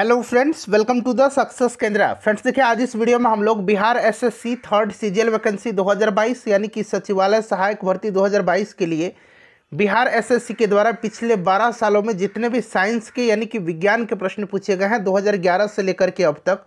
hello friends welcome to the success Kendra friends देखिए आज इस वीडियो में हम लोग Bihar SSC third CGL vacancy 2022 यानी कि सचिवालय सहायक भर्ती 2022 के लिए बिहार एसएससी के द्वारा पिछले 12 सालों में जितने भी साइंस के यानी कि विज्ञान के प्रश्न पूछे गए हैं 2011 से लेकर के अब तक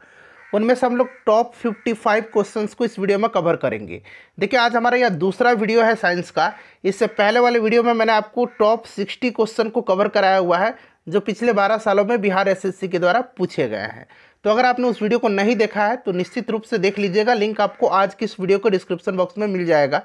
उनमें से हम लोग टॉप फिफ्टी फाइव को इस वीडियो में कवर करेंगे देखिए आज हमारा यह दूसरा वीडियो है साइंस का इससे पहले वाले वीडियो में मैंने आपको टॉप सिक्सटी क्वेश्चन को कवर कराया हुआ है जो पिछले 12 सालों में बिहार एसएससी के द्वारा पूछे गए हैं तो अगर आपने उस वीडियो को नहीं देखा है तो निश्चित रूप से देख लीजिएगा लिंक आपको आज की इस वीडियो को डिस्क्रिप्शन बॉक्स में मिल जाएगा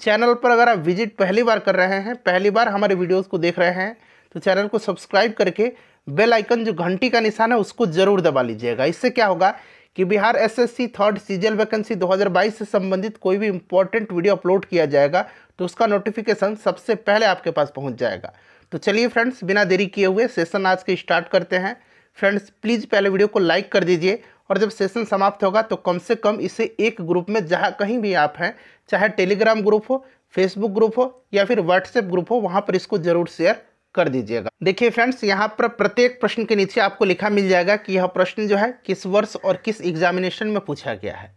चैनल पर अगर आप विजिट पहली बार कर रहे हैं पहली बार हमारे वीडियोज को देख रहे हैं तो चैनल को सब्सक्राइब करके बेल आइकन जो घंटी का निशान है उसको ज़रूर दबा लीजिएगा इससे क्या होगा कि Bihar SSC third CGL vacancy 2022 से संबंधित कोई भी इंपॉर्टेंट वीडियो अपलोड किया जाएगा तो उसका नोटिफिकेशन सबसे पहले आपके पास पहुंच जाएगा तो चलिए फ्रेंड्स बिना देरी किए हुए सेशन आज के स्टार्ट करते हैं फ्रेंड्स प्लीज़ पहले वीडियो को लाइक कर दीजिए और जब सेशन समाप्त होगा तो कम से कम इसे एक ग्रुप में जहाँ कहीं भी आप हैं चाहे टेलीग्राम ग्रुप हो फेसबुक ग्रुप हो या फिर व्हाट्सएप ग्रुप हो वहाँ पर इसको ज़रूर शेयर कर दीजिएगा देखिए फ्रेंड्स यहाँ पर प्रत्येक प्रश्न के नीचे आपको लिखा मिल जाएगा कि यह प्रश्न जो है किस वर्ष और किस एग्जामिनेशन में पूछा गया है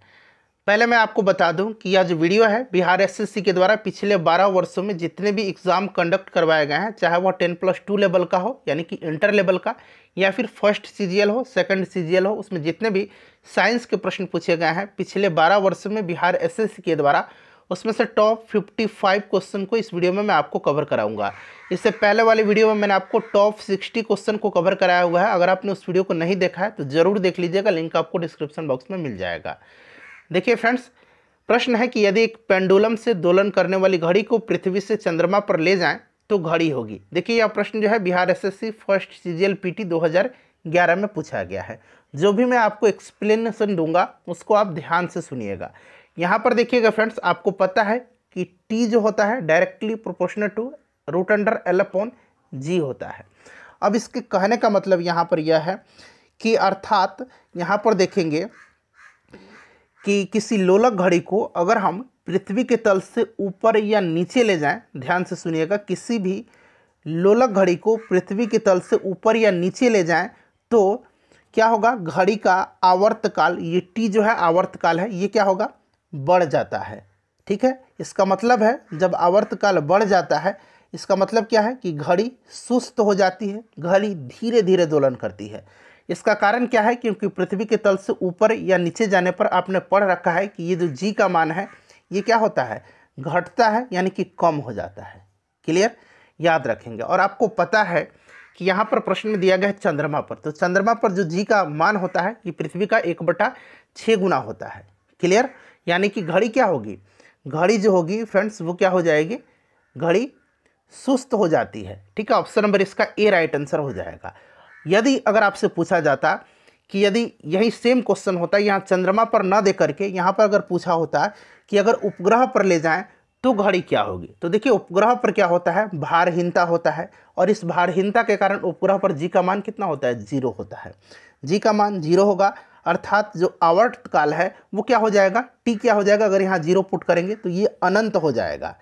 पहले मैं आपको बता दूं कि यह जो वीडियो है बिहार एसएससी के द्वारा पिछले 12 वर्षों में जितने भी एग्ज़ाम कंडक्ट करवाए गए हैं चाहे वह 10 प्लस टू लेवल का हो यानी कि इंटर लेवल का या फिर फर्स्ट सीजीएल हो सेकंड सीजीएल हो उसमें जितने भी साइंस के प्रश्न पूछे गए हैं पिछले बारह वर्षों में बिहार एस के द्वारा उसमें से टॉप फाइव क्वेश्चन को इस वीडियो में मैं आपको कवर कराऊंगा इससे पहले वाले वीडियो में मैंने आपको टॉप सिक्सटी क्वेश्चन को कवर कराया हुआ है अगर आपने उस वीडियो को नहीं देखा है तो ज़रूर देख लीजिएगा लिंक आपको डिस्क्रिप्शन बॉक्स में मिल जाएगा देखिए फ्रेंड्स प्रश्न है कि यदि एक पेंडुलम से दोलन करने वाली घड़ी को पृथ्वी से चंद्रमा पर ले जाएं तो घड़ी होगी देखिए यह प्रश्न जो है Bihar SSC first CGL PT 2011 में पूछा गया है जो भी मैं आपको एक्सप्लेनेशन दूंगा उसको आप ध्यान से सुनिएगा यहाँ पर देखिएगा फ्रेंड्स आपको पता है कि टी जो होता है directly proportional to root under L upon G होता है अब इसके कहने का मतलब यहाँ पर यह है कि अर्थात यहाँ पर देखेंगे कि किसी लोलक घड़ी को अगर हम पृथ्वी के तल से ऊपर या नीचे ले जाएं ध्यान से सुनिएगा किसी भी लोलक घड़ी को पृथ्वी के तल से ऊपर या नीचे ले जाएं तो क्या होगा घड़ी का आवर्तकाल ये टी जो है आवर्तकाल है ये क्या होगा बढ़ जाता है ठीक है इसका मतलब है जब आवर्तकाल बढ़ जाता है इसका मतलब क्या है कि घड़ी सुस्त हो जाती है घड़ी धीरे धीरे दोलन करती है इसका कारण क्या है क्योंकि पृथ्वी के तल से ऊपर या नीचे जाने पर आपने पढ़ रखा है कि ये जो जी का मान है ये क्या होता है घटता है यानी कि कम हो जाता है क्लियर याद रखेंगे और आपको पता है कि यहाँ पर प्रश्न में दिया गया है चंद्रमा पर तो चंद्रमा पर जो जी का मान होता है ये पृथ्वी का एक बटा छः गुना होता है क्लियर यानी कि घड़ी क्या होगी घड़ी जो होगी फ्रेंड्स वो क्या हो जाएगी घड़ी सुस्त हो जाती है ठीक है ऑप्शन नंबर इसका ए राइट आंसर हो जाएगा यदि अगर आपसे पूछा जाता कि यदि यही सेम क्वेश्चन होता यहाँ चंद्रमा पर ना दे करके यहाँ पर अगर पूछा होता कि अगर उपग्रह पर ले जाएं तो घड़ी क्या होगी तो देखिए उपग्रह पर क्या होता है भारहीनता होता है और इस भारहीनता के कारण उपग्रह पर जी का मान कितना होता है जीरो होता है जी का मान जीरो होगा अर्थात जो आवर्त काल है वो क्या हो जाएगा टी क्या हो जाएगा अगर यहाँ जीरो पुट करेंगे तो ये अनंत हो जाएगा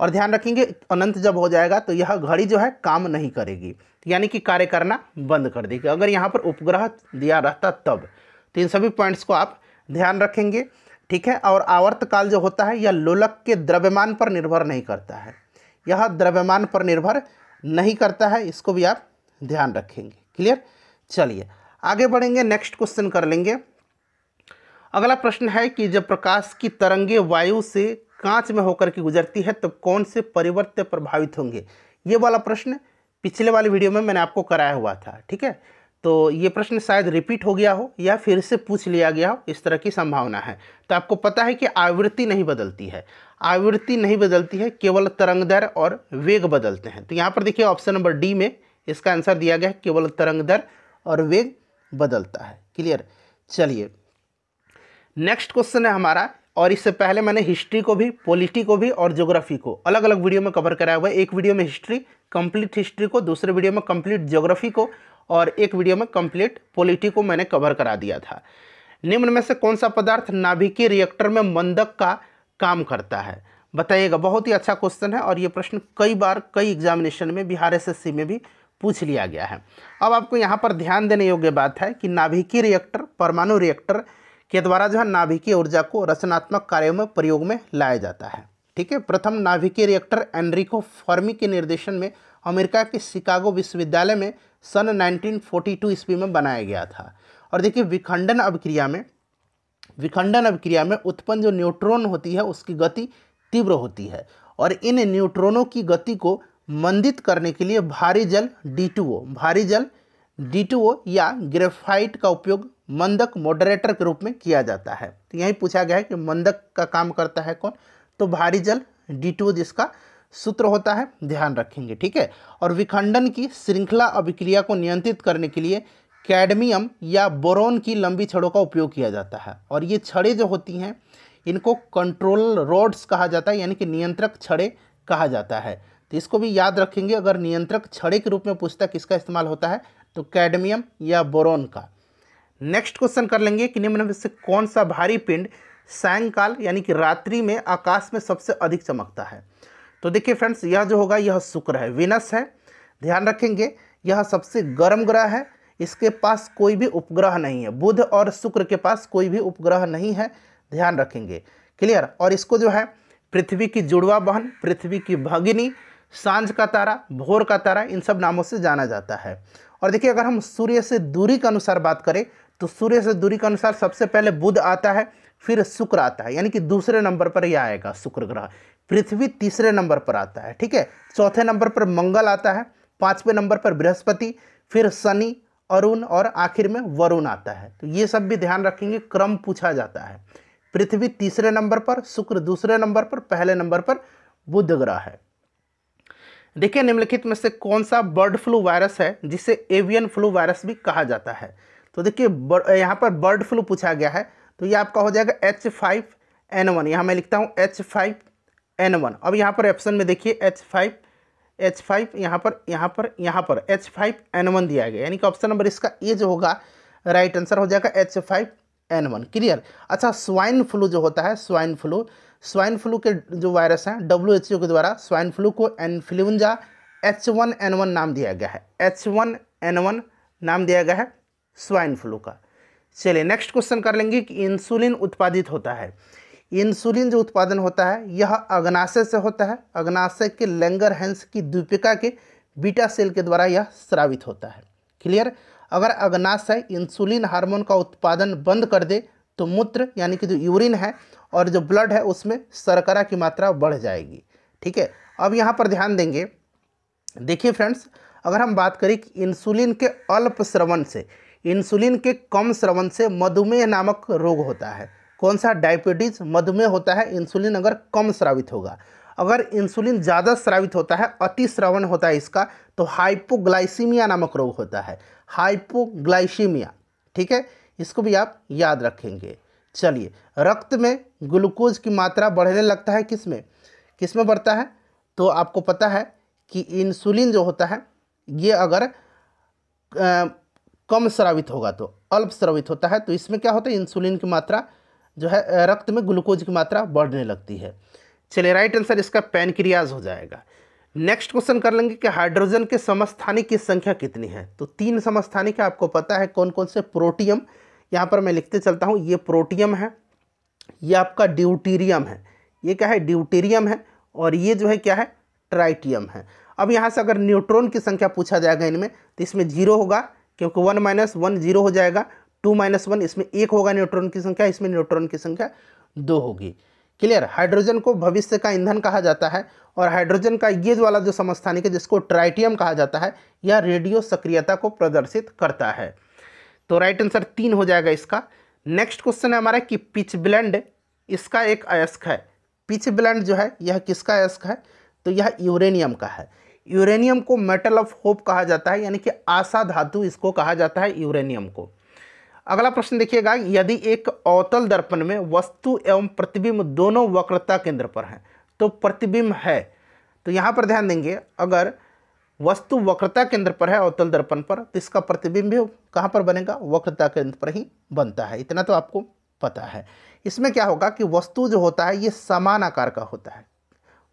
और ध्यान रखेंगे अनंत जब हो जाएगा तो यह घड़ी जो है काम नहीं करेगी यानी कि कार्य करना बंद कर देगी अगर यहाँ पर उपग्रह दिया रहता तब तो इन सभी पॉइंट्स को आप ध्यान रखेंगे ठीक है और आवर्तकाल जो होता है यह लोलक के द्रव्यमान पर निर्भर नहीं करता है यह द्रव्यमान पर निर्भर नहीं करता है इसको भी आप ध्यान रखेंगे क्लियर चलिए आगे बढ़ेंगे नेक्स्ट क्वेश्चन कर लेंगे अगला प्रश्न है कि जब प्रकाश की तरंगे वायु से कांच में होकर के गुजरती है तब तो कौन से परिवर्तन प्रभावित होंगे ये वाला प्रश्न पिछले वाले वीडियो में मैंने आपको कराया हुआ था ठीक है तो ये प्रश्न शायद रिपीट हो गया हो या फिर से पूछ लिया गया हो इस तरह की संभावना है तो आपको पता है कि आवृत्ति नहीं बदलती है आवृत्ति नहीं बदलती है केवल तरंग दर और वेग बदलते हैं तो यहाँ पर देखिए ऑप्शन नंबर डी में इसका आंसर दिया गया है केवल तरंग दर और वेग बदलता है क्लियर चलिए नेक्स्ट क्वेश्चन है हमारा और इससे पहले मैंने हिस्ट्री को भी पॉलिटी को भी और ज्योग्राफी को अलग अलग वीडियो में कवर कराया हुआ है एक वीडियो में हिस्ट्री कंप्लीट हिस्ट्री को दूसरे वीडियो में कंप्लीट ज्योग्राफी को और एक वीडियो में कंप्लीट पॉलिटी को मैंने कवर करा दिया था निम्न में से कौन सा पदार्थ नाभिकीय रिएक्टर में मंदक का काम करता है बताइएगा बहुत ही अच्छा क्वेश्चन है और ये प्रश्न कई बार कई एग्जामिनेशन में बिहार एस में भी पूछ लिया गया है अब आपको यहाँ पर ध्यान देने योग्य बात है कि नाभिकीय रिएक्टर परमाणु रिएक्टर के द्वारा जो है नाभिकीय ऊर्जा को रचनात्मक कार्यों में प्रयोग में लाया जाता है ठीक है प्रथम नाभिकीय रिएक्टर एनरिको फॉर्मी के निर्देशन में अमेरिका के शिकागो विश्वविद्यालय में सन 1942 ईस्वी में बनाया गया था और देखिए विखंडन अभिक्रिया में विखंडन अभिक्रिया में उत्पन्न जो न्यूट्रॉन होती है उसकी गति तीव्र होती है और इन न्यूट्रॉनों की गति को मंदित करने के लिए भारी जल डी भारी जल डी या ग्रेफाइट का उपयोग मंदक मॉडरेटर के रूप में किया जाता है तो यही पूछा गया है कि मंदक का काम करता है कौन तो भारी जल डी जिसका सूत्र होता है ध्यान रखेंगे ठीक है और विखंडन की श्रृंखला अभिक्रिया को नियंत्रित करने के लिए कैडमियम या बोरोन की लंबी छड़ों का उपयोग किया जाता है और ये छड़ें जो होती हैं इनको कंट्रोल रोड्स कहा जाता है यानी कि नियंत्रक छड़े कहा जाता है तो इसको भी याद रखेंगे अगर नियंत्रक छड़े के रूप में पूछता किसका इस्तेमाल होता है तो कैडमियम या बोरोन का नेक्स्ट क्वेश्चन कर लेंगे कि निम्न में से कौन सा भारी पिंड सायंकाल यानी कि रात्रि में आकाश में सबसे अधिक चमकता है तो देखिए फ्रेंड्स यह जो होगा यह शुक्र है विनस है ध्यान रखेंगे यह सबसे गर्म ग्रह है इसके पास कोई भी उपग्रह नहीं है बुध और शुक्र के पास कोई भी उपग्रह नहीं है ध्यान रखेंगे क्लियर और इसको जो है पृथ्वी की जुड़वा बहन पृथ्वी की भगिनी सांझ का तारा भोर का तारा इन सब नामों से जाना जाता है और देखिए अगर हम सूर्य से दूरी के अनुसार बात करें तो सूर्य से दूरी के अनुसार सबसे पहले बुध आता है फिर शुक्र आता है यानी कि दूसरे नंबर पर यह आएगा शुक्र ग्रह पृथ्वी तीसरे नंबर पर आता है ठीक है चौथे नंबर पर मंगल आता है पाँचवें नंबर पर बृहस्पति फिर शनि अरुण और आखिर में वरुण आता है तो ये सब भी ध्यान रखेंगे क्रम पूछा जाता है पृथ्वी तीसरे नंबर पर शुक्र दूसरे नंबर पर पहले नंबर पर बुध ग्रह है देखिए निम्नलिखित में से कौन सा बर्ड फ्लू वायरस है जिसे एवियन फ्लू वायरस भी कहा जाता है तो देखिए यहाँ पर बर्ड फ्लू पूछा गया है तो ये आपका हो जाएगा एच फाइव एन वन यहाँ मैं लिखता हूँ एच फाइव एन वन अब यहाँ पर ऑप्शन में देखिए एच फाइव एच फाइव यहाँ पर यहाँ पर यहाँ पर एच फाइव एन वन दिया गया यानी कि ऑप्शन नंबर इसका ए जो होगा राइट आंसर हो जाएगा H five N one clear अच्छा स्वाइन फ्लू जो होता है स्वाइन फ्लू स्वाइन फ्लू के जो वायरस हैं डब्ल्यू एच ओ के द्वारा स्वाइन फ्लू को influenza H one N one नाम दिया गया है एच वन एन वन नाम दिया गया है स्वाइन फ्लू का चलिए नेक्स्ट क्वेश्चन कर लेंगे कि इंसुलिन उत्पादित होता है इंसुलिन जो उत्पादन होता है यह अग्नाशय से होता है अग्नाशय के लेंगर हैंस की दीपिका के बीटा सेल के द्वारा यह स्रावित होता है क्लियर अगर अग्नाशय इंसुलिन हार्मोन का उत्पादन बंद कर दे तो मूत्र यानी कि जो यूरिन है और जो ब्लड है उसमें शर्करा की मात्रा बढ़ जाएगी ठीक है अब यहाँ पर ध्यान देंगे देखिए फ्रेंड्स अगर हम बात करें कि इंसुलिन के अल्प श्रवण से इंसुलिन के कम श्रवण से मधुमेह नामक रोग होता है कौन सा डायबिटीज मधुमेह होता है इंसुलिन अगर कम श्रावित होगा अगर इंसुलिन ज़्यादा श्रावित होता है अति श्रवण होता है इसका तो हाइपोग्लाइसीमिया नामक रोग होता है हाइपोग्लाइसीमिया ठीक है इसको भी आप याद रखेंगे चलिए रक्त में ग्लूकोज की मात्रा बढ़ने लगता है किस में किस में बढ़ता है तो आपको पता है कि इंसुलिन जो होता है ये अगर कम स्रावित होगा तो अल्प स्रावित होता है तो इसमें क्या होता है इंसुलिन की मात्रा जो है रक्त में ग्लूकोज की मात्रा बढ़ने लगती है चलिए राइट आंसर इसका पैनक्रियाज हो जाएगा नेक्स्ट क्वेश्चन कर लेंगे कि हाइड्रोजन के समस्थानिक की संख्या कितनी है तो तीन समस्थानिक आपको पता है कौन कौन से प्रोटियम यहाँ पर मैं लिखते चलता हूँ ये प्रोटियम है ये आपका ड्यूटीरियम है ये क्या है ड्यूटीरियम है और ये जो है क्या है ट्राइटियम है अब यहाँ से अगर न्यूट्रॉन की संख्या पूछा जाएगा इनमें तो इसमें जीरो होगा क्योंकि वन माइनस वन जीरो हो जाएगा टू माइनस वन इसमें एक होगा न्यूट्रॉन की संख्या इसमें न्यूट्रॉन की संख्या दो होगी क्लियर हाइड्रोजन को भविष्य का ईंधन कहा जाता है और हाइड्रोजन का ये वाला जो समस्थानिक है जिसको ट्राइटियम कहा जाता है यह रेडियो सक्रियता को प्रदर्शित करता है तो राइट आंसर तीन हो जाएगा इसका नेक्स्ट क्वेश्चन है हमारा कि पिच ब्लेंड इसका एक अयस्क है पिच ब्लेंड जो है यह किसका अयस्क है तो यह यूरेनियम का है यूरेनियम को मेटल ऑफ होप कहा जाता है यानी कि आशा धातु इसको कहा जाता है यूरेनियम को अगला प्रश्न देखिएगा यदि एक अवतल दर्पण में वस्तु एवं प्रतिबिंब दोनों वक्रता केंद्र पर हैं तो प्रतिबिंब है तो यहाँ पर ध्यान देंगे अगर वस्तु वक्रता केंद्र पर है अवतल दर्पण पर तो इसका प्रतिबिंब कहाँ पर बनेगा वक्रता केंद्र पर ही बनता है इतना तो आपको पता है इसमें क्या होगा कि वस्तु जो होता है ये समान आकार का होता है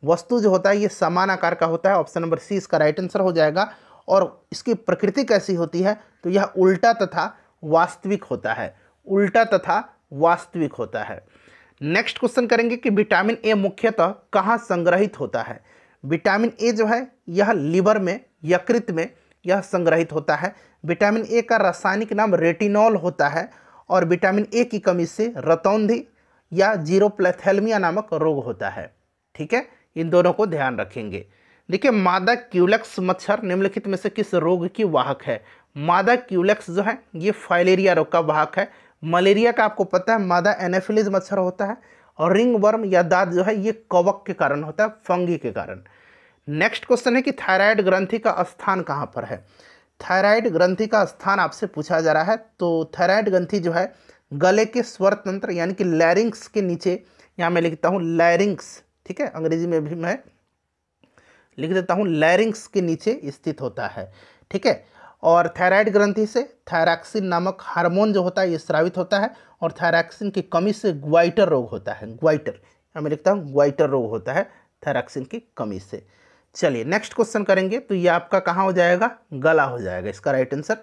वस्तु जो होता है ये समान आकार का होता है ऑप्शन नंबर सी इसका राइट आंसर हो जाएगा और इसकी प्रकृति कैसी होती है तो यह उल्टा तथा वास्तविक होता है उल्टा तथा वास्तविक होता है नेक्स्ट क्वेश्चन करेंगे कि विटामिन ए मुख्यतः कहाँ संग्रहित होता है विटामिन ए जो है यह लीवर में यकृत में यह संग्रहित होता है विटामिन ए का रासायनिक नाम रेटिनॉल होता है और विटामिन ए की कमी से रतौंधी या जीरोप्लेथेलमिया नामक रोग होता है ठीक है इन दोनों को ध्यान रखेंगे देखिए मादा क्यूलेक्स मच्छर निम्नलिखित में से किस रोग की वाहक है मादा क्यूलेक्स जो है ये फाइलेरिया रोग का वाहक है मलेरिया का आपको पता है मादा एनेफिलिज मच्छर होता है और रिंग वर्म या दाद जो है ये कवक के कारण होता है फंगी के कारण नेक्स्ट क्वेश्चन है कि थायराइड ग्रंथि का स्थान कहाँ पर है थायराइड ग्रंथि का स्थान आपसे पूछा जा रहा है तो थायराइड ग्रंथि जो है गले के स्वर तंत्र यानी कि लैरिंग्स के नीचे यहाँ मैं लिखता हूँ लैरिंग्स ठीक है अंग्रेजी में भी मैं लिख देता हूँ लैरिंग्स के नीचे स्थित होता है ठीक है और थायराइड ग्रंथि से थायरैक्सिन नामक हार्मोन जो होता है ये स्रावित होता है और थायरैक्सिन की कमी से ग्वाइटर रोग होता है ग्वाइटर मैं लिखता हूँ ग्वाइटर रोग होता है थायरैक्सिन की कमी से चलिए नेक्स्ट क्वेश्चन करेंगे तो ये आपका कहाँ हो जाएगा गला हो जाएगा इसका राइट आंसर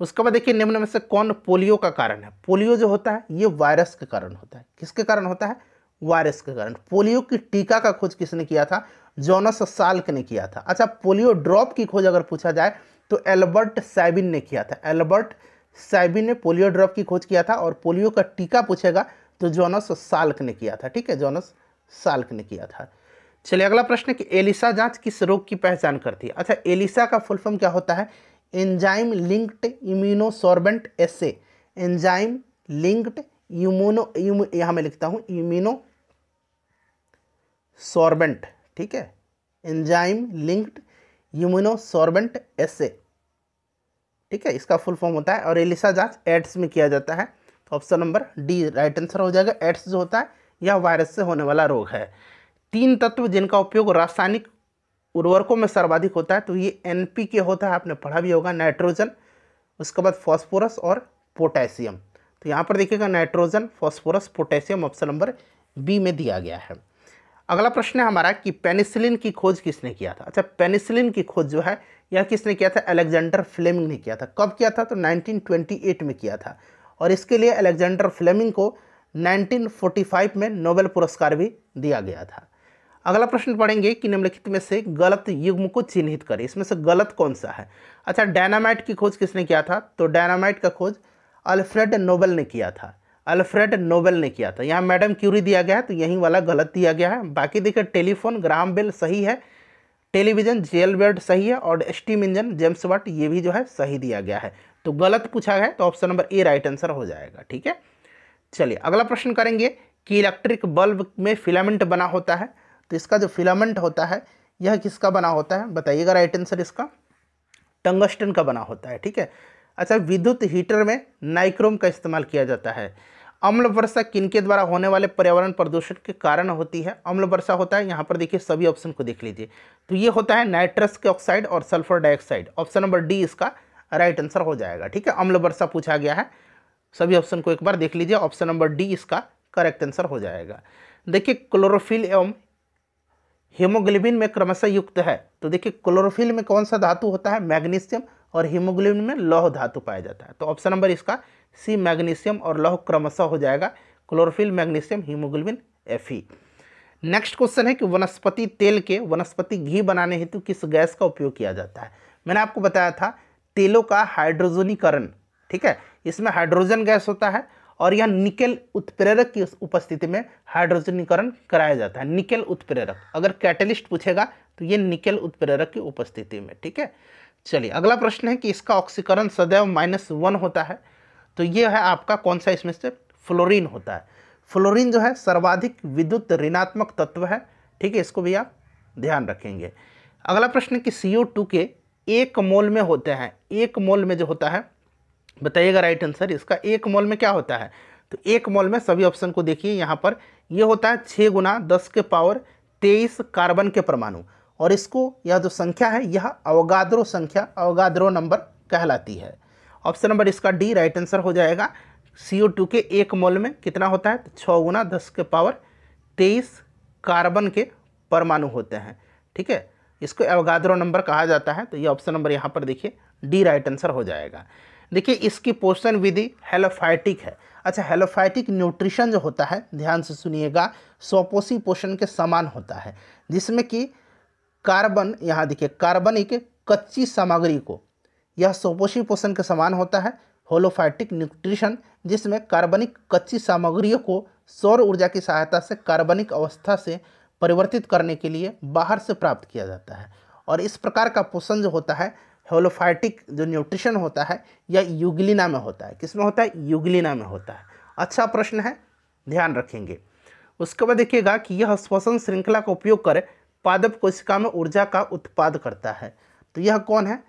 उसके बाद देखिए निम्न में से कौन पोलियो का कारण है पोलियो जो होता है ये वायरस के कारण होता है किसके कारण होता है वायरस के कारण पोलियो की टीका का खोज किसने किया था जोनस साल्क ने किया था अच्छा पोलियो ड्रॉप की खोज अगर पूछा जाए तो एल्बर्ट साइबिन ने किया था एल्बर्ट साइबिन ने पोलियो ड्रॉप की खोज किया था और पोलियो का टीका पूछेगा तो जोनस साल्क ने किया था ठीक है जोनस साल्क ने किया था चलिए अगला प्रश्न कि एलिसा जांच किस रोग की पहचान करती है अच्छा एलिसा का फुलफॉर्म क्या होता है enzyme linked immunosorbent assay enzyme linked immuno यहाँ मैं लिखता हूँ इम्यूनो सॉर्बेंट ठीक है एंजाइम लिंक्ड इम्यूनोसॉर्बेंट एस ठीक है इसका फुल फॉर्म होता है और एलिसा जांच एड्स में किया जाता है तो option number D right answer हो जाएगा एड्स जो होता है यह वायरस से होने वाला रोग है तीन तत्व जिनका उपयोग रासायनिक उर्वरकों में सर्वाधिक होता है तो ये एन के होता है आपने पढ़ा भी होगा नाइट्रोजन उसके बाद फॉस्फोरस और पोटेशियम तो यहाँ पर देखिएगा nitrogen phosphorus potassium option number B में दिया गया है अगला प्रश्न है हमारा कि पेनिसिलिन की खोज किसने किया था अच्छा पेनिसिलिन की खोज जो है यह किसने किया था अलेक्जेंडर फ्लेमिंग ने किया था कब किया था तो 1928 में किया था और इसके लिए अलेक्जेंडर फ्लेमिंग को 1945 में नोबेल पुरस्कार भी दिया गया था अगला प्रश्न पढ़ेंगे कि निम्नलिखित में से गलत युग्म को चिन्हित करें इसमें से गलत कौन सा है अच्छा डायनामाइट की खोज किसने किया था तो डायनामाइट का खोज अल्फ्रेड नोबल ने किया था अल्फ्रेड नोबेल ने किया था यहाँ मैडम क्यूरी दिया गया है तो यहीं वाला गलत दिया गया है बाकी देखिए टेलीफोन ग्राम बेल सही है टेलीविज़न जेल बेल्ट सही है और स्टीम इंजन जेम्स वर्ट ये भी जो है सही दिया गया है तो गलत पूछा है तो option number A right answer हो जाएगा ठीक है चलिए अगला प्रश्न करेंगे कि इलेक्ट्रिक बल्ब में फिलामेंट बना होता है तो इसका जो फिलामेंट होता है यह किसका बना होता है बताइएगा राइट आंसर इसका टंगस्टन का बना होता है ठीक है अच्छा विद्युत हीटर में नाइक्रोम का इस्तेमाल किया जाता है अम्ल वर्षा किनके द्वारा होने वाले पर्यावरण प्रदूषण के कारण होती है अम्ल वर्षा होता है यहाँ पर देखिए सभी ऑप्शन को देख लीजिए तो ये होता है नाइट्रस के ऑक्साइड और sulphur dioxide option number D इसका राइट आंसर हो जाएगा ठीक है अम्ल वर्षा पूछा गया है सभी ऑप्शन को एक बार देख लीजिए ऑप्शन नंबर डी इसका करेक्ट आंसर हो जाएगा देखिए क्लोरोफिल एवं हीमोग्लोबिन में क्रमशः युक्त है तो देखिए क्लोरोफिल में कौन सा धातु होता है मैग्नीशियम और हीमोग्लोबिन में लौह धातु पाया जाता है तो ऑप्शन नंबर इसका सी मैग्नीशियम और लौह क्रमशः हो जाएगा chlorophyll magnesium haemoglobin F next question है कि वनस्पति तेल के वनस्पति घी बनाने हेतु किस गैस का उपयोग किया जाता है मैंने आपको बताया था तेलों का हाइड्रोजनीकरण ठीक है इसमें हाइड्रोजन गैस होता है और यह निकेल उत्प्रेरक की उपस्थिति में हाइड्रोजनीकरण कराया जाता है निकेल उत्प्रेरक अगर कैटलिस्ट पूछेगा तो ये निकेल उत्प्रेरक की उपस्थिति में ठीक है चलिए अगला प्रश्न है कि इसका ऑक्सीकरण सदैव माइनस वन होता है तो ये है आपका कौन सा इसमें से फ्लोरीन होता है फ्लोरीन जो है सर्वाधिक विद्युत ऋणात्मक तत्व है ठीक है इसको भी आप ध्यान रखेंगे अगला प्रश्न कि सी के एक मोल में होते हैं एक मोल में जो होता है बताइएगा राइट आंसर इसका एक मोल में क्या होता है तो एक मोल में सभी ऑप्शन को देखिए यहाँ पर यह होता है छः गुना दस के पावर तेईस कार्बन के परमाणु और इसको यह जो संख्या है यह अवगाद्रो संख्या अवगाद्रो नंबर कहलाती है ऑप्शन नंबर इसका डी राइट आंसर हो जाएगा सी के एक मोल में कितना होता है तो छः गुना दस के पावर तेईस कार्बन के परमाणु होते हैं ठीक है इसको एवगाद्रो नंबर कहा जाता है तो ये ऑप्शन नंबर यहाँ पर देखिए डी राइट आंसर हो जाएगा देखिए इसकी पोषण विधि हेलोफाइटिक है अच्छा हेलोफाइटिक न्यूट्रिशन जो होता है ध्यान से सुनिएगा स्वपोषी पोषण के समान होता है जिसमें कि कार्बन यहाँ देखिए कार्बनिक कच्ची सामग्री को यह सोपोषी पोषण के समान होता है होलोफाइटिक न्यूट्रिशन जिसमें कार्बनिक कच्ची सामग्रियों को सौर ऊर्जा की सहायता से कार्बनिक अवस्था से परिवर्तित करने के लिए बाहर से प्राप्त किया जाता है और इस प्रकार का पोषण जो होता है होलोफाइटिक जो न्यूट्रिशन होता है यह युगलिना में होता है किसमें होता है युगलिना में होता है अच्छा प्रश्न है ध्यान रखेंगे उसके बाद देखिएगा कि यह श्वसन श्रृंखला का उपयोग कर पादप कोशिका में ऊर्जा का उत्पाद करता है तो यह कौन है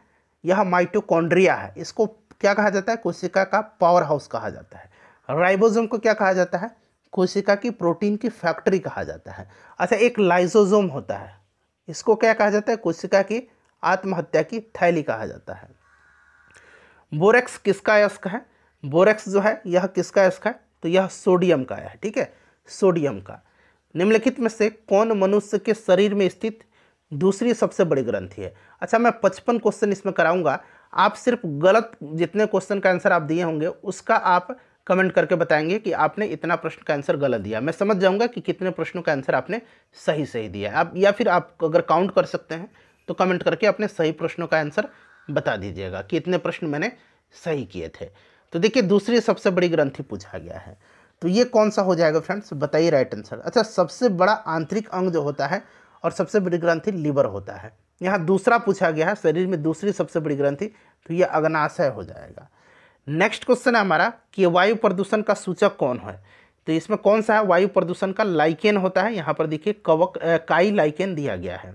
यह माइटोकॉन्ड्रिया है इसको क्या कहा जाता है कोशिका का पावर हाउस कहा जाता है राइबोसोम को क्या कहा जाता है कोशिका की प्रोटीन की फैक्ट्री कहा जाता है अच्छा एक लाइजोजोम होता है इसको क्या कहा जाता है कोशिका की आत्महत्या की थैली कहा जाता है बोरेक्स किसका यस्क है बोरेक्स जो है यह किसका यस्क है तो यह सोडियम का है ठीक है सोडियम का निम्नलिखित में से कौन मनुष्य के शरीर में स्थित दूसरी सबसे बड़ी ग्रंथि है अच्छा मैं पचपन क्वेश्चन इसमें कराऊंगा आप सिर्फ गलत जितने क्वेश्चन का आंसर आप दिए होंगे उसका आप कमेंट करके बताएंगे कि आपने इतना प्रश्न का आंसर गलत दिया मैं समझ जाऊंगा कि कितने प्रश्नों का आंसर आपने सही सही दिया आप या फिर आप अगर काउंट कर सकते हैं तो कमेंट करके अपने सही प्रश्नों का आंसर बता दीजिएगा कि इतने प्रश्न मैंने सही किए थे तो देखिए दूसरी सबसे बड़ी ग्रंथि पूछा गया है तो ये कौन सा हो जाएगा फ्रेंड्स बताइए राइट आंसर अच्छा सबसे बड़ा आंतरिक अंग जो होता है और सबसे बड़ी ग्रंथि लीवर होता है यहाँ दूसरा पूछा गया है शरीर में दूसरी सबसे बड़ी ग्रंथि तो ये अग्नाशय हो जाएगा नेक्स्ट क्वेश्चन है हमारा कि वायु प्रदूषण का सूचक कौन है तो इसमें कौन सा है वायु प्रदूषण का लाइकेन होता है यहाँ पर देखिए कवक काई लाइकेन दिया गया है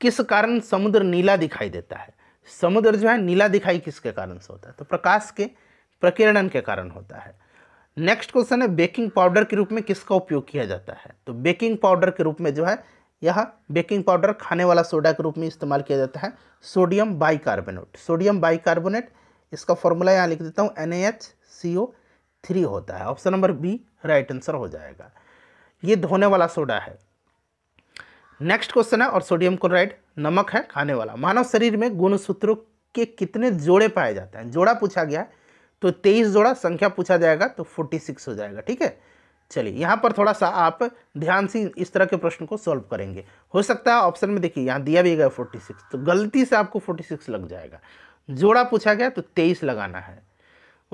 किस कारण समुद्र नीला दिखाई देता है समुद्र जो है नीला दिखाई किसके कारण से होता है तो प्रकाश के प्रकीर्णन के कारण होता है नेक्स्ट क्वेश्चन है बेकिंग पाउडर के रूप में किसका उपयोग किया जाता है तो बेकिंग पाउडर के रूप में जो है यह बेकिंग पाउडर खाने वाला सोडा के रूप में इस्तेमाल किया जाता है सोडियम बाइकार्बोनेट सोडियम बाइकार्बोनेट इसका फॉर्मूला यहाँ लिख देता हूँ N H C O three होता है option number B right answer हो जाएगा ये धोने वाला सोडा है नेक्स्ट क्वेश्चन है और सोडियम क्लोराइड नमक है खाने वाला मानव शरीर में गुणसूत्रों के कितने जोड़े पाए जाते हैं जोड़ा पूछा गया है तो तेईस जोड़ा संख्या पूछा जाएगा तो फोर्टी सिक्स हो जाएगा ठीक है चलिए यहाँ पर थोड़ा सा आप ध्यान से इस तरह के प्रश्न को सॉल्व करेंगे हो सकता है ऑप्शन में देखिए यहाँ दिया भी गया फोर्टी सिक्स तो गलती से आपको फोर्टी सिक्स लग जाएगा जोड़ा पूछा गया तो तेईस लगाना है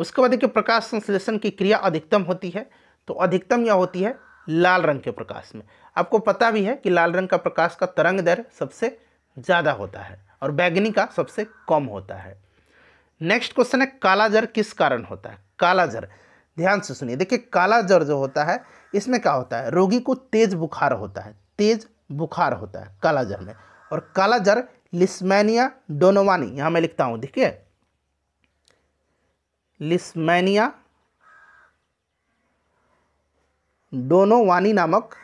उसके बाद देखिए प्रकाश संश्लेषण की क्रिया अधिकतम होती है तो अधिकतम यह होती है लाल रंग के प्रकाश में आपको पता भी है कि लाल रंग का प्रकाश का तरंग दर सबसे ज़्यादा होता है और बैगनी का सबसे कम होता है नेक्स्ट क्वेश्चन है कालाजर किस कारण होता है कालाजर ध्यान से सुनिए देखिए कालाजर जो होता है इसमें क्या होता है रोगी को तेज बुखार होता है तेज बुखार होता है कालाजर में और कालाजर लिस्मैनिया डोनोवानी यहां मैं लिखता हूं देखिए लिस्मैनिया डोनोवानी नामक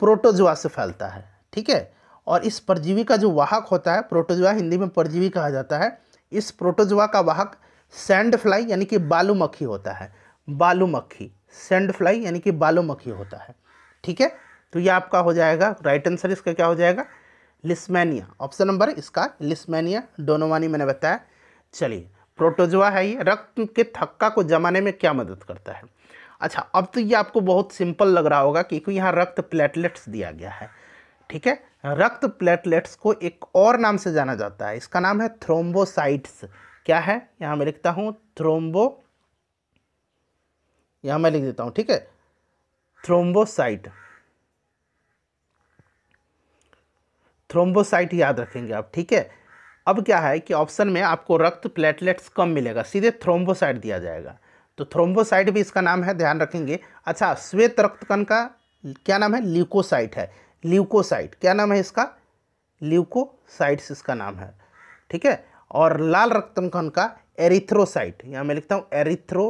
प्रोटोजुआ से फैलता है ठीक है और इस परजीवी का जो वाहक होता है प्रोटोजुआ हिंदी में परजीवी कहा जाता है इस प्रोटोजुआ का वाहक सैंड फ्लाई यानी कि बालू मक्खी होता है बालू मक्खी सैंड फ्लाई यानी कि बालू मक्खी होता है ठीक है तो ये आपका हो जाएगा राइट आंसर इसका क्या हो जाएगा लिस्मैनिया ऑप्शन नंबर इसका लिस्मैनिया डोनोवानी मैंने बताया चलिए प्रोटोजुआ है ये रक्त के थक्का को जमाने में क्या मदद करता है अच्छा अब तो ये आपको बहुत सिंपल लग रहा होगा क्योंकि यहाँ रक्त प्लेटलेट्स दिया गया है ठीक है रक्त प्लेटलेट्स को एक और नाम से जाना जाता है इसका नाम है थ्रोम्बोसाइट्स क्या है यहाँ मैं लिखता हूँ थ्रोम्बो यहाँ मैं लिख देता हूँ ठीक है थ्रोम्बोसाइट थ्रोम्बोसाइट याद रखेंगे आप ठीक है अब क्या है कि ऑप्शन में आपको रक्त प्लेटलेट्स कम मिलेगा सीधे थ्रोम्बोसाइट दिया जाएगा तो थ्रोम्बोसाइट भी इसका नाम है ध्यान रखेंगे अच्छा श्वेत रक्तकण का क्या नाम है ल्यूकोसाइट है ल्यूकोसाइट क्या नाम है इसका ल्यूकोसाइट्स इसका नाम है ठीक है और लाल कण का एरिथ्रोसाइट यहाँ मैं लिखता हूँ एरिथ्रो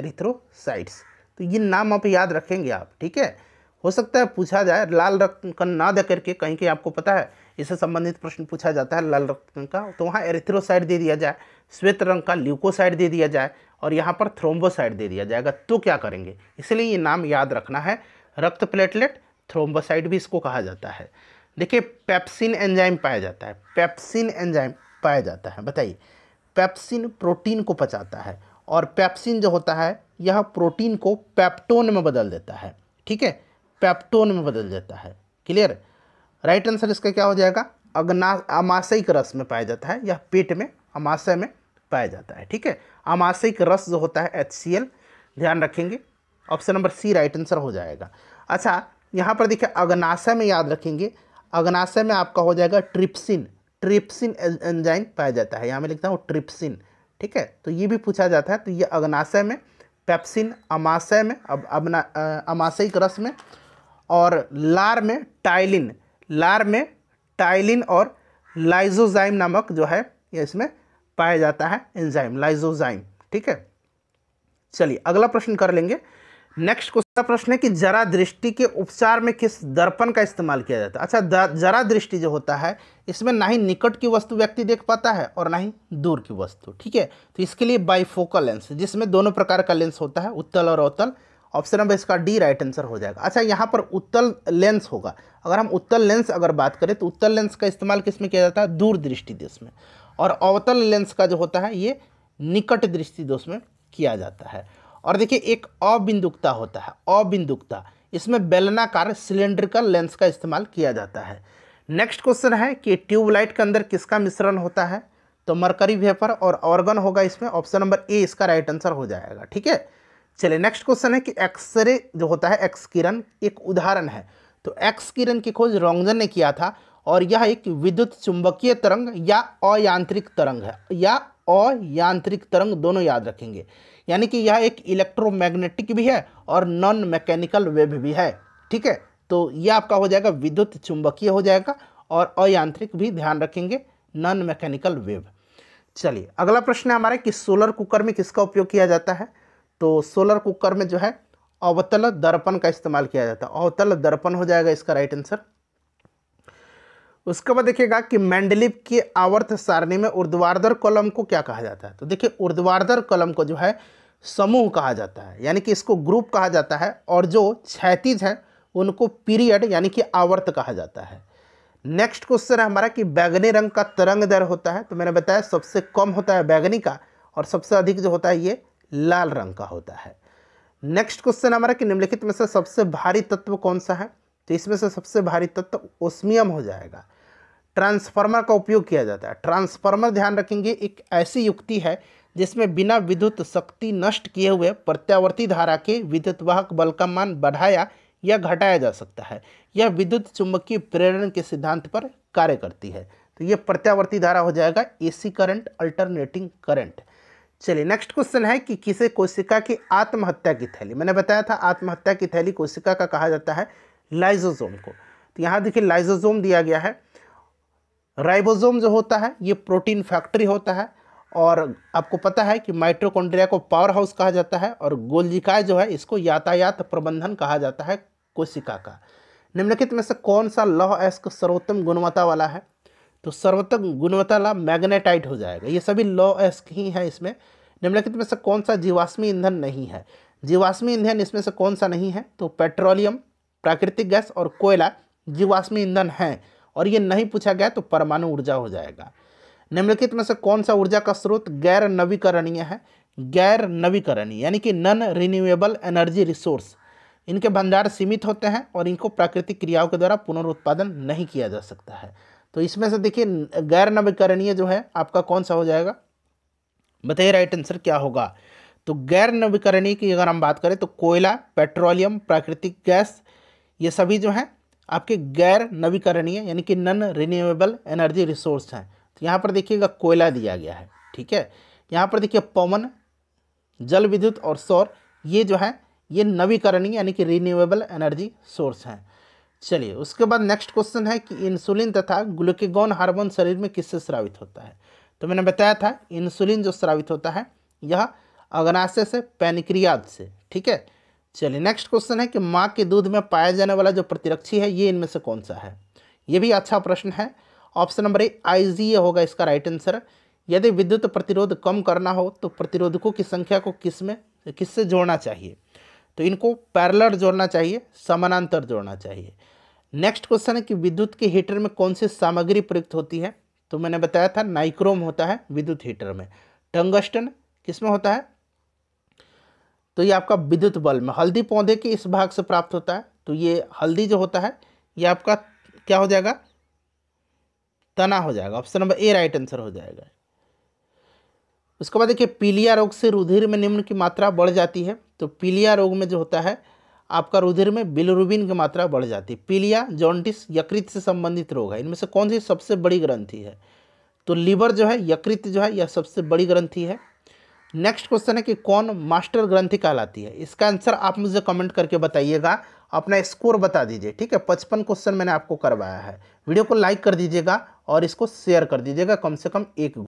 एरिथ्रोसाइट्स तो ये नाम आप याद रखेंगे आप ठीक है हो सकता है पूछा जाए लाल कण ना दे करके कहीं कहीं आपको पता है इससे संबंधित प्रश्न पूछा जाता है लाल कण का तो वहाँ एरिथ्रोसाइट दे दिया जाए श्वेत रंग का ल्यूकोसाइड दे दिया जाए और यहाँ पर थ्रोम्बोसाइड दे दिया जाएगा तो क्या करेंगे इसलिए ये नाम याद रखना है रक्त प्लेटलेट थ्रोम्बोसाइड भी इसको कहा जाता है देखिए पेप्सिन एंजाइम पाया जाता है पेप्सिन एंजाइम पाया जाता है बताइए पेप्सिन प्रोटीन को पचाता है और पेप्सिन जो होता है यह प्रोटीन को पेप्टोन में बदल देता है ठीक है पेप्टोन में बदल देता है क्लियर राइट आंसर इसका क्या हो जाएगा अग्ना अमाशयिक रस में पाया जाता है यह पेट में अमाशय में पाया जाता है ठीक है अमाशयिक रस जो होता है एच ध्यान रखेंगे option number C right answer हो जाएगा अच्छा यहाँ पर देखिए अग्नाशय में याद रखेंगे अग्नाशय में आपका हो जाएगा ट्रिप्सिन ट्रिप्सिन एंजाइम पाया जाता है यहाँ मैं लिखता हूँ ट्रिप्सिन ठीक है तो ये भी पूछा जाता है तो ये अग्नाशय में पेप्सिन अमाशय में अब अबना अमाशयिक रस में और लार में टाइलिन लार में टाइलिन और लाइजोजाइम नामक जो है ये इसमें पाया जाता है एंजाइम लाइजोजाइम ठीक है चलिए अगला प्रश्न कर लेंगे नेक्स्ट क्वेश्चन का प्रश्न है कि जरा दृष्टि के उपचार में किस दर्पण का इस्तेमाल किया जाता है अच्छा जरा दृष्टि जो होता है इसमें ना ही निकट की वस्तु व्यक्ति देख पाता है और ना ही दूर की वस्तु ठीक है तो इसके लिए बाईफोकल लेंस जिसमें दोनों प्रकार का लेंस होता है उत्तल और अवतल ऑप्शन नंबर इसका डी राइट आंसर हो जाएगा अच्छा यहाँ पर उत्तल लेंस होगा अगर हम उत्तल लेंस अगर बात करें तो उत्तल लेंस का इस्तेमाल किस में किया जाता है दूर दृष्टि देश में और अवतल लेंस का जो होता है ये निकट दृष्टि दोष में किया जाता है और देखिए एक अबिंदुकता होता है अबिंदुकता इसमें बेलनाकार सिलेंड्रिकल लेंस का इस्तेमाल किया जाता है नेक्स्ट क्वेश्चन है कि ट्यूबलाइट के अंदर किसका मिश्रण होता है तो मरकरी वेपर और ऑर्गन होगा इसमें ऑप्शन नंबर ए इसका राइट आंसर हो जाएगा ठीक है चलिए नेक्स्ट क्वेश्चन है कि एक्सरे जो होता है एक्स किरण एक उदाहरण है तो एक्स किरण की खोज रोंगजन ने किया था और यह एक विद्युत चुंबकीय तरंग या अयांत्रिक तरंग है या और यांत्रिक तरंग दोनों याद रखेंगे यानी कि यह एक इलेक्ट्रोमैग्नेटिक भी है और नॉन मैकेनिकल वेव भी है ठीक है तो यह आपका हो जाएगा विद्युत चुंबकीय हो जाएगा और अयांत्रिक भी ध्यान रखेंगे नॉन मैकेनिकल वेव चलिए अगला प्रश्न है हमारा कि सोलर कुकर में किसका उपयोग किया जाता है तो सोलर कुकर में जो है अवतल दर्पण का इस्तेमाल किया जाता है अवतल दर्पण हो जाएगा इसका राइट आंसर उसके बाद देखिएगा कि मैंडलिप के आवर्त सारणी में उर्ध्वाधर कॉलम को क्या कहा जाता है तो देखिए उर्ध्वाधर कॉलम को जो है समूह कहा जाता है यानी कि इसको ग्रुप कहा जाता है और जो क्षैतिज हैं उनको पीरियड यानी कि आवर्त कहा जाता है नेक्स्ट क्वेश्चन है हमारा कि बैगनी रंग का तरंग दर होता है तो मैंने बताया सबसे कम होता है बैगनी का और सबसे अधिक जो होता है ये लाल रंग का होता है नेक्स्ट क्वेश्चन हमारा कि निम्नलिखित में से सबसे भारी तत्व कौन सा है तो इसमें से सबसे भारी तत्व ओस्मियम हो जाएगा ट्रांसफार्मर का उपयोग किया जाता है ट्रांसफार्मर ध्यान रखेंगे एक ऐसी युक्ति है जिसमें बिना विद्युत शक्ति नष्ट किए हुए प्रत्यावर्ती धारा के विद्युत वाहक बल का मान बढ़ाया या घटाया जा सकता है यह विद्युत चुंबकीय प्रेरण के सिद्धांत पर कार्य करती है तो यह प्रत्यावर्ती धारा हो जाएगा एसी करंट अल्टरनेटिंग करंट चलिए नेक्स्ट क्वेश्चन है कि किसे कोशिका की आत्महत्या की थैली मैंने बताया था आत्महत्या की थैली कोशिका का कहा जाता है लाइजोजोम को तो यहाँ देखिए लाइजोजोम दिया गया है राइबोसोम जो होता है ये प्रोटीन फैक्ट्री होता है और आपको पता है कि माइट्रोकोंड्रिया को पावर हाउस कहा जाता है और गोलजिकाय जो है इसको यातायात प्रबंधन कहा जाता है कोशिका का निम्नलिखित में से कौन सा लौह एस्क सर्वोत्तम गुणवत्ता वाला है तो सर्वोत्तम गुणवत्ता वाला मैग्नेटाइट हो जाएगा ये सभी लौह एस्क ही हैं इसमें निम्नलिखित में से कौन सा जीवाश्मी ईंधन नहीं है जीवाश्मी ईंधन इसमें से कौन सा नहीं है तो पेट्रोलियम प्राकृतिक गैस और कोयला जीवाश्मी ईंधन हैं और ये नहीं पूछा गया तो परमाणु ऊर्जा हो जाएगा निम्नलिखित में से कौन सा ऊर्जा का स्रोत गैर नवीकरणीय है गैर नवीकरणीय यानी कि नन रिन्यूएबल एनर्जी रिसोर्स इनके भंडार सीमित होते हैं और इनको प्राकृतिक क्रियाओं के द्वारा पुनरुत्पादन नहीं किया जा सकता है तो इसमें से देखिए गैर नवीकरणीय जो है आपका कौन सा हो जाएगा बताइए राइट आंसर क्या होगा तो गैर नवीकरणीय की अगर हम बात करें तो कोयला पेट्रोलियम प्राकृतिक गैस ये सभी जो हैं आपके गैर नवीकरणीय यानी कि नन रिन्यूएबल एनर्जी रिसोर्स हैं तो यहाँ पर देखिएगा कोयला दिया गया है ठीक है यहाँ पर देखिए पवन जल विद्युत और सौर ये जो है ये नवीकरणीय यानी कि रिन्यूएबल एनर्जी सोर्स हैं चलिए उसके बाद नेक्स्ट क्वेश्चन है कि इंसुलिन तथा ग्लूकेगॉन हार्मोन शरीर में किससे स्रावित होता है तो मैंने बताया था इंसुलिन जो स्रावित होता है यह अग्नाशय से पैनिक्रियाद से ठीक है चलिए नेक्स्ट क्वेश्चन है कि माँ के दूध में पाया जाने वाला जो प्रतिरक्षी है ये इनमें से कौन सा है ये भी अच्छा प्रश्न है ऑप्शन नंबर ए आई होगा इसका राइट आंसर यदि विद्युत प्रतिरोध कम करना हो तो प्रतिरोधकों की संख्या को किस में किससे जोड़ना चाहिए तो इनको पैरलर जोड़ना चाहिए समानांतर जोड़ना चाहिए नेक्स्ट क्वेश्चन है कि विद्युत के हीटर में कौन सी सामग्री प्रयुक्त होती है तो मैंने बताया था नाइक्रोम होता है विद्युत हीटर में टंगस्टन किस में होता है तो ये आपका विद्युत बल में हल्दी पौधे के इस भाग से प्राप्त होता है तो ये हल्दी जो होता है ये आपका क्या हो जाएगा तना हो जाएगा option number A right answer हो जाएगा उसके बाद देखिए पीलिया रोग से रुधिर में निम्न की मात्रा बढ़ जाती है तो पीलिया रोग में जो होता है आपका रुधिर में बिलरुबिन की मात्रा बढ़ जाती है पीलिया जॉन्टिस यकृत से संबंधित रोग है इनमें से कौन सी सबसे बड़ी ग्रंथी है तो लीवर जो है यकृत जो है यह सबसे बड़ी ग्रंथी है नेक्स्ट क्वेश्चन है कि कौन मास्टर ग्रंथि कहलाती है इसका आंसर आप मुझे कमेंट करके बताइएगा अपना स्कोर बता दीजिए ठीक है पचपन क्वेश्चन मैंने आपको करवाया है वीडियो को लाइक कर दीजिएगा और इसको शेयर कर दीजिएगा कम से कम एक